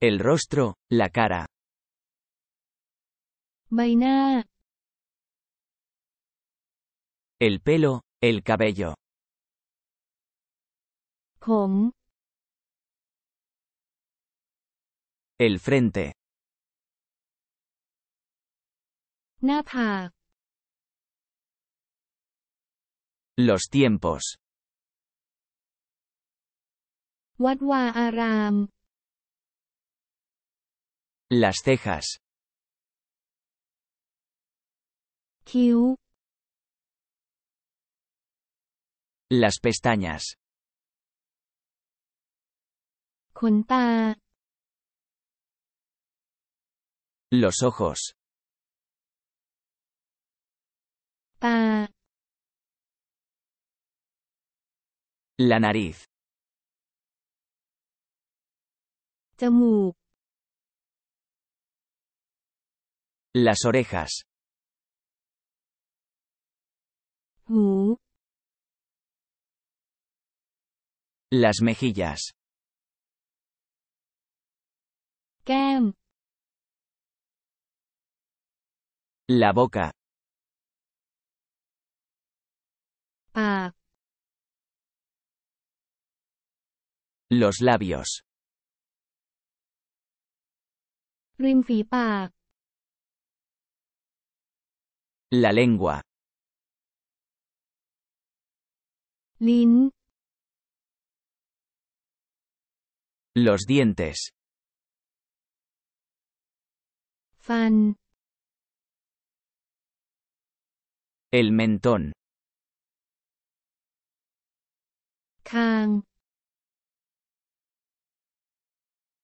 El rostro, la cara. El pelo, el cabello. El frente, Napa. los tiempos, Aram. Las cejas. Las pestañas. Los ojos. La nariz. Las orejas. Las mejillas. La boca. Los labios. La lengua. Lin. Los dientes. Fan. El mentón. Kang.